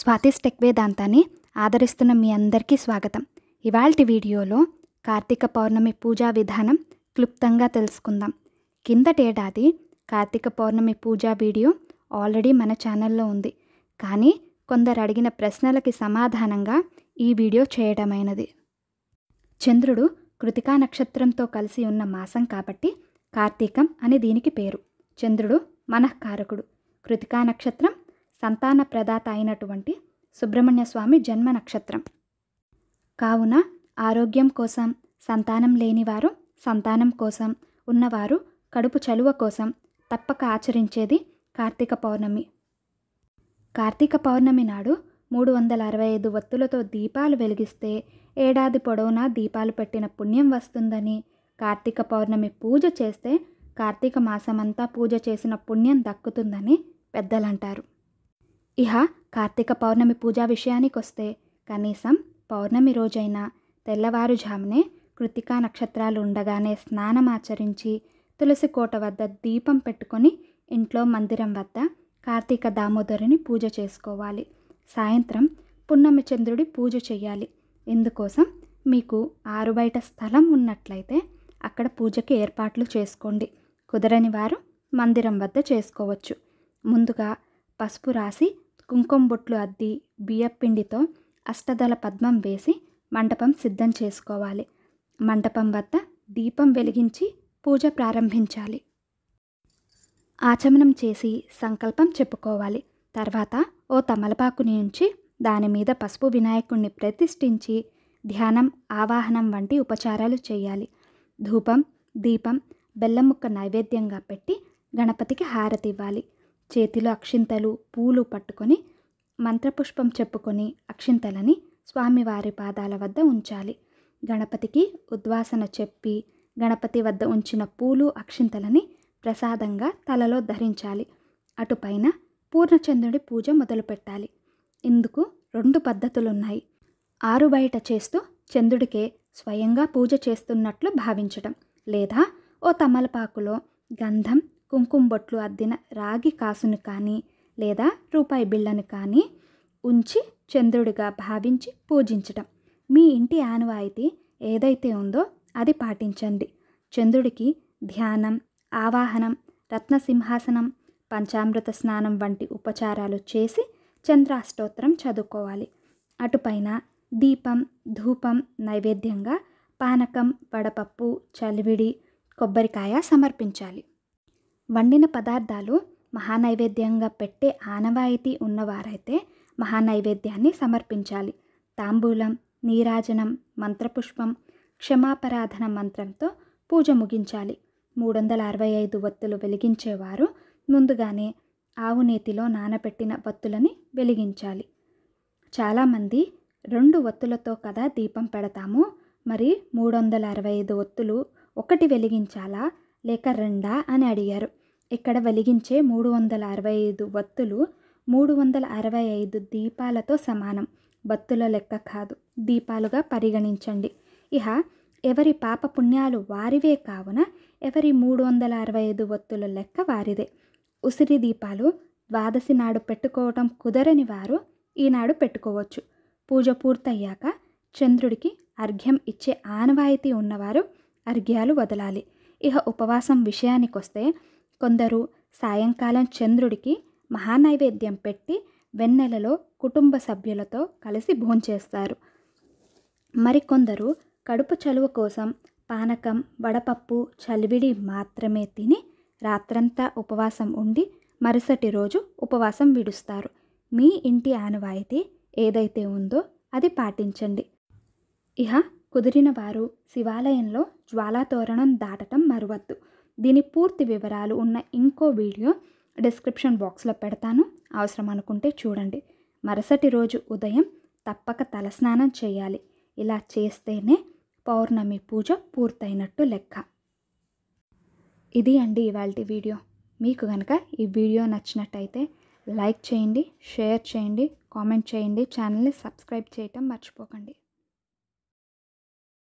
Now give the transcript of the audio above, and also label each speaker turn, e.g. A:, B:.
A: Swathi's tech వేదాంతాన్ని ఆదరిస్తున్న మీ అందరికీ స్వాగతం ఇవాల్టి వీడియోలో కార్తీక పౌర్ణమి పూజా విధానం క్లుప్తంగా తెలుసుకుందాం కిందటేడాది కార్తీక పౌర్ణమి పూజా వీడియో ఆల్రెడీ మన ఛానల్లో ఉంది కానీ కొందరు అడిగిన ప్రశ్నలకి సమాధానంగా ఈ వీడియో చేయడమైనది చంద్రుడు కృతికా నక్షత్రంతో కలిసి ఉన్న మాసం కాబట్టి కార్తీకం అని దీనికి పేరు చంద్రుడు మనఃకారకుడు కృతికా నక్షత్రం సంతాన ప్రదాత అయినటువంటి సుబ్రహ్మణ్య స్వామి జన్మ నక్షత్రం కావున ఆరోగ్యం కోసం సంతానం లేనివారు సంతానం కోసం ఉన్నవారు కడుపు చలువ కోసం తప్పక ఆచరించేది కార్తీక పౌర్ణమి కార్తీక పౌర్ణమి నాడు మూడు వందల అరవై ఐదు ఒత్తులతో దీపాలు వెలిగిస్తే ఏడాది పొడవునా దీపాలు పెట్టిన పుణ్యం వస్తుందని కార్తీక పౌర్ణమి పూజ చేస్తే కార్తీక మాసమంతా పూజ చేసిన పుణ్యం దక్కుతుందని పెద్దలంటారు ఇహ కార్తీక పౌర్ణమి పూజా విషయానికొస్తే కనీసం పౌర్ణమి రోజైనా తెల్లవారుజామునే కృతికా నక్షత్రాలు ఉండగానే స్నానం ఆచరించి తులసి కోట వద్ద దీపం పెట్టుకొని ఇంట్లో మందిరం వద్ద కార్తీక దామోదరుని పూజ చేసుకోవాలి సాయంత్రం పున్నమి చంద్రుడి పూజ చేయాలి ఇందుకోసం మీకు ఆరు బయట స్థలం ఉన్నట్లయితే అక్కడ పూజకి ఏర్పాట్లు చేసుకోండి కుదరని వారు మందిరం వద్ద చేసుకోవచ్చు ముందుగా పసుపు రాసి కుంకుమ బొట్లు అద్ది బియ్యపిండితో అష్టదళ పద్మం వేసి మంటపం సిద్ధం చేసుకోవాలి మండపం వద్ద దీపం వెలిగించి పూజ ప్రారంభించాలి ఆచమనం చేసి సంకల్పం చెప్పుకోవాలి తర్వాత ఓ తమలపాకుని ఉంచి దానిమీద పసుపు వినాయకుణ్ణి ప్రతిష్ఠించి ధ్యానం ఆవాహనం వంటి ఉపచారాలు చేయాలి ధూపం దీపం బెల్లముక్క నైవేద్యంగా పెట్టి గణపతికి హారతి ఇవ్వాలి చేతిలో అక్షింతలు పూలు పట్టుకొని మంత్రపుష్పం చెప్పుకొని అక్షింతలని స్వామివారి పాదాల వద్ద ఉంచాలి గణపతికి ఉద్వాసన చెప్పి గణపతి వద్ద ఉంచిన పూలు అక్షింతలని ప్రసాదంగా తలలో ధరించాలి అటుపైన పూర్ణచంద్రుడి పూజ మొదలుపెట్టాలి ఇందుకు రెండు పద్ధతులున్నాయి ఆరు బయట చేస్తూ చంద్రుడికే స్వయంగా పూజ చేస్తున్నట్లు భావించడం లేదా ఓ తమలపాకులో గంధం కుంకుమబొట్లు అద్దిన రాగి కాసును కానీ లేదా రూపాయి బిళ్ళను కానీ ఉంచి చంద్రుడిగా భావించి పూజించటం మీ ఇంటి ఆనవాయితీ ఏదైతే ఉందో అది పాటించండి చంద్రుడికి ధ్యానం ఆవాహనం రత్నసింహాసనం పంచామృత స్నానం వంటి ఉపచారాలు చేసి చంద్రాష్టోత్తరం చదువుకోవాలి అటుపైన దీపం ధూపం నైవేద్యంగా పానకం వడపప్పు చలివిడి కొబ్బరికాయ సమర్పించాలి వండిన పదార్థాలు మహానైవేద్యంగా పెట్టే ఆనవాయితీ ఉన్నవారైతే మహానైవేద్యాన్ని సమర్పించాలి తాంబూలం నీరాజనం మంత్రపుష్పం క్షమాపరాధన మంత్రంతో పూజ ముగించాలి మూడు వందల అరవై ఐదు వత్తులు వెలిగించేవారు ముందుగానే ఆవు నేతిలో నానబెట్టిన వత్తులని వెలిగించాలి చాలామంది రెండు వత్తులతో కదా దీపం పెడతాము మరి మూడు వందల అరవై ఐదు వత్తులు ఒకటి వెలిగించాలా లేక రెండా అని అడిగారు ఇక్కడ వెలిగించే మూడు వందల అరవై ఐదు వత్తులు మూడు వందల అరవై ఐదు దీపాలతో సమానం వత్తుల లెక్క కాదు దీపాలుగా పరిగణించండి ఇహ ఎవరి పాప పుణ్యాలు వారివే కావున ఎవరి మూడు వందల అరవై ఐదు వత్తుల లెక్క వారిదే ఉసిరి దీపాలు ద్వాదశి నాడు పెట్టుకోవటం కుదరని వారు ఈనాడు పెట్టుకోవచ్చు పూజ పూర్తయ్యాక చంద్రుడికి అర్ఘ్యం ఇచ్చే ఆనవాయితీ ఉన్నవారు అర్ఘ్యాలు వదలాలి ఇహ ఉపవాసం విషయానికొస్తే కొందరు సాయంకాలం చంద్రుడికి మహానైవేద్యం పెట్టి వెన్నెలలో కుటుంబ సభ్యులతో కలిసి భోంచేస్తారు మరికొందరు కడుపు చలువ కోసం పానకం వడపప్పు చలివిడి మాత్రమే తిని రాత్రంతా ఉపవాసం ఉండి మరుసటి రోజు ఉపవాసం విడుస్తారు మీ ఇంటి ఆనవాయితీ ఏదైతే ఉందో అది పాటించండి ఇహ కుదిరిన వారు శివాలయంలో జ్వాలాతోరణం దాటటం మరవద్దు దీని పూర్తి వివరాలు ఉన్న ఇంకో వీడియో డిస్క్రిప్షన్ బాక్స్లో పెడతాను అవసరం అనుకుంటే చూడండి మరుసటి రోజు ఉదయం తప్పక తలస్నానం చేయాలి ఇలా చేస్తేనే పౌర్ణమి పూజ పూర్తయినట్టు లెక్క ఇది అండి ఇవాళ వీడియో మీకు కనుక ఈ వీడియో నచ్చినట్టయితే లైక్ చేయండి షేర్ చేయండి కామెంట్ చేయండి ఛానల్ని సబ్స్క్రైబ్ చేయటం మర్చిపోకండి